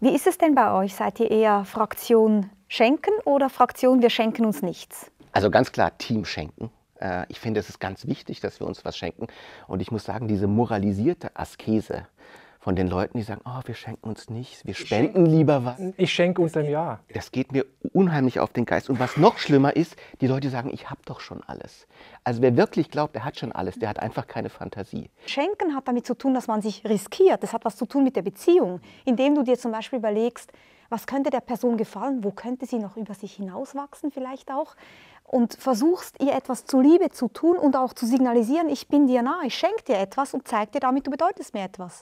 Wie ist es denn bei euch? Seid ihr eher Fraktion schenken oder Fraktion wir schenken uns nichts? Also ganz klar Team schenken. Äh, ich finde, es ist ganz wichtig, dass wir uns was schenken. Und ich muss sagen, diese moralisierte Askese, von den Leuten, die sagen, oh, wir schenken uns nichts, wir spenden lieber was. Ich schenke uns ein Jahr. Das geht mir unheimlich auf den Geist. Und was noch schlimmer ist, die Leute sagen, ich habe doch schon alles. Also wer wirklich glaubt, er hat schon alles, der hat einfach keine Fantasie. Schenken hat damit zu tun, dass man sich riskiert. Das hat was zu tun mit der Beziehung, indem du dir zum Beispiel überlegst, was könnte der Person gefallen, wo könnte sie noch über sich hinauswachsen vielleicht auch und versuchst ihr etwas zuliebe zu tun und auch zu signalisieren, ich bin dir nah, ich schenke dir etwas und zeige dir damit, du bedeutest mir etwas.